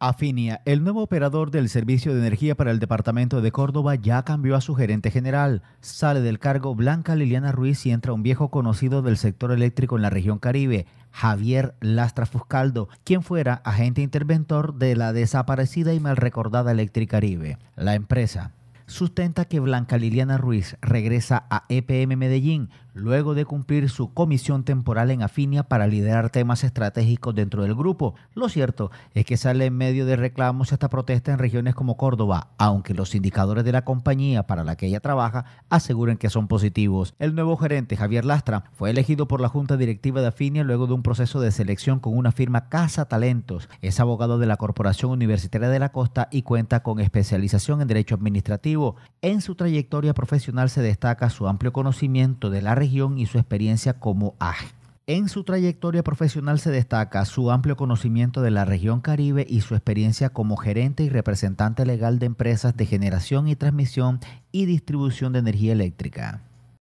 Afinia, el nuevo operador del servicio de energía para el departamento de Córdoba, ya cambió a su gerente general. Sale del cargo Blanca Liliana Ruiz y entra un viejo conocido del sector eléctrico en la región Caribe, Javier Lastra Fuscaldo, quien fuera agente interventor de la desaparecida y mal recordada Electricaribe. La empresa sustenta que Blanca Liliana Ruiz regresa a EPM Medellín luego de cumplir su comisión temporal en Afinia para liderar temas estratégicos dentro del grupo. Lo cierto es que sale en medio de reclamos hasta protesta en regiones como Córdoba, aunque los indicadores de la compañía para la que ella trabaja aseguran que son positivos. El nuevo gerente, Javier Lastra, fue elegido por la Junta Directiva de Afinia luego de un proceso de selección con una firma Casa Talentos. Es abogado de la Corporación Universitaria de la Costa y cuenta con especialización en Derecho Administrativo en su trayectoria profesional se destaca su amplio conocimiento de la región y su experiencia como AG. En su trayectoria profesional se destaca su amplio conocimiento de la región Caribe y su experiencia como gerente y representante legal de empresas de generación y transmisión y distribución de energía eléctrica.